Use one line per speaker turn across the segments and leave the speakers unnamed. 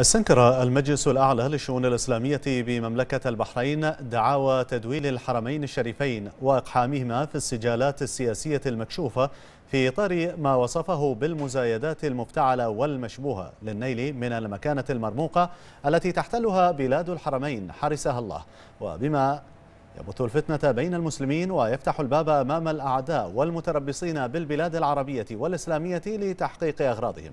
استنكر المجلس الأعلى للشؤون الإسلامية بمملكة البحرين دعاوى تدويل الحرمين الشريفين وإقحامهما في السجالات السياسية المكشوفة في إطار ما وصفه بالمزايدات المفتعلة والمشبوهة للنيل من المكانة المرموقة التي تحتلها بلاد الحرمين حرسها الله وبما يبث الفتنة بين المسلمين ويفتح الباب أمام الأعداء والمتربصين بالبلاد العربية والإسلامية لتحقيق أغراضهم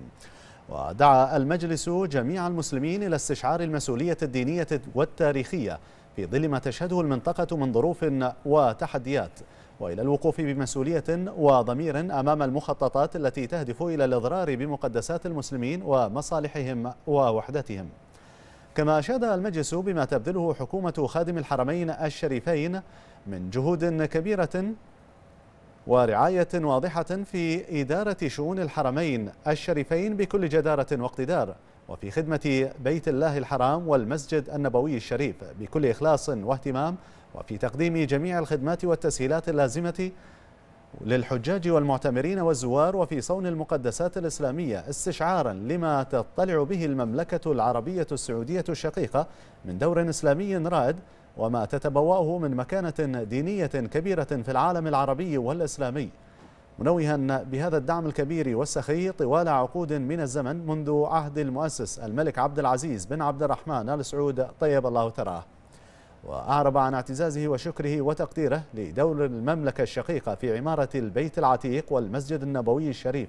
ودعا المجلس جميع المسلمين إلى استشعار المسؤولية الدينية والتاريخية في ظل ما تشهده المنطقة من ظروف وتحديات وإلى الوقوف بمسؤولية وضمير أمام المخططات التي تهدف إلى الإضرار بمقدسات المسلمين ومصالحهم ووحدتهم كما أشاد المجلس بما تبذله حكومة خادم الحرمين الشريفين من جهود كبيرة ورعاية واضحة في إدارة شؤون الحرمين الشريفين بكل جدارة واقتدار وفي خدمة بيت الله الحرام والمسجد النبوي الشريف بكل إخلاص واهتمام وفي تقديم جميع الخدمات والتسهيلات اللازمة للحجاج والمعتمرين والزوار وفي صون المقدسات الإسلامية استشعارا لما تطلع به المملكة العربية السعودية الشقيقة من دور إسلامي رائد وما تتبوأه من مكانة دينية كبيرة في العالم العربي والإسلامي منوها بهذا الدعم الكبير والسخي طوال عقود من الزمن منذ عهد المؤسس الملك عبد العزيز بن عبد الرحمن آل سعود طيب الله ثراه وأعرب عن اعتزازه وشكره وتقديره لدور المملكة الشقيقة في عمارة البيت العتيق والمسجد النبوي الشريف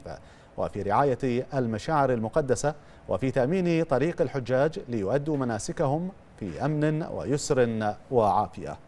وفي رعاية المشاعر المقدسة وفي تأمين طريق الحجاج ليؤدوا مناسكهم في أمن ويسر وعافية